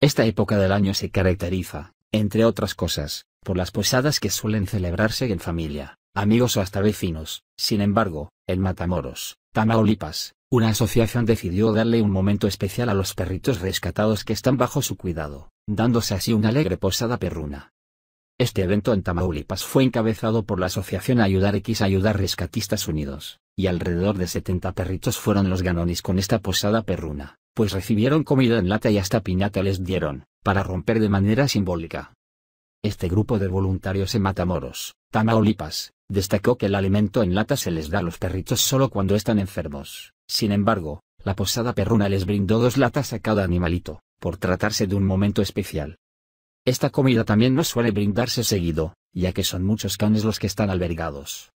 Esta época del año se caracteriza, entre otras cosas, por las posadas que suelen celebrarse en familia, amigos o hasta vecinos. Sin embargo, en Matamoros, Tamaulipas, una asociación decidió darle un momento especial a los perritos rescatados que están bajo su cuidado, dándose así una alegre posada perruna. Este evento en Tamaulipas fue encabezado por la asociación Ayudar X Ayudar Rescatistas Unidos, y alrededor de 70 perritos fueron los ganones con esta posada perruna pues recibieron comida en lata y hasta piñata les dieron, para romper de manera simbólica. Este grupo de voluntarios en Matamoros, Tamaulipas, destacó que el alimento en lata se les da a los perritos solo cuando están enfermos. Sin embargo, la posada perruna les brindó dos latas a cada animalito, por tratarse de un momento especial. Esta comida también no suele brindarse seguido, ya que son muchos canes los que están albergados.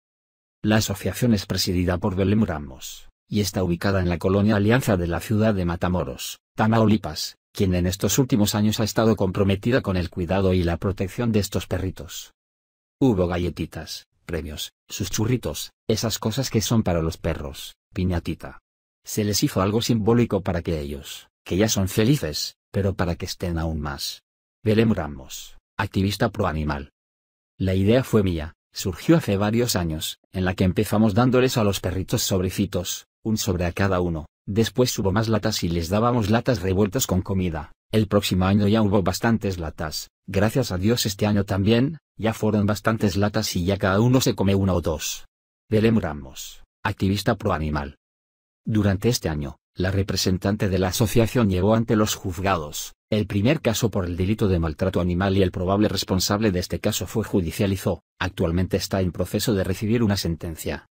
La asociación es presidida por Belém Ramos y está ubicada en la colonia Alianza de la ciudad de Matamoros, Tamaulipas, quien en estos últimos años ha estado comprometida con el cuidado y la protección de estos perritos. Hubo galletitas, premios, sus churritos, esas cosas que son para los perros, piñatita. Se les hizo algo simbólico para que ellos, que ya son felices, pero para que estén aún más. Belém Ramos, activista pro animal. La idea fue mía, surgió hace varios años, en la que empezamos dándoles a los perritos sobrecitos, un sobre a cada uno. Después hubo más latas y les dábamos latas revueltas con comida. El próximo año ya hubo bastantes latas. Gracias a Dios este año también, ya fueron bastantes latas y ya cada uno se come una o dos. Belém Ramos, activista pro animal. Durante este año, la representante de la asociación llevó ante los juzgados, el primer caso por el delito de maltrato animal y el probable responsable de este caso fue judicializó, actualmente está en proceso de recibir una sentencia.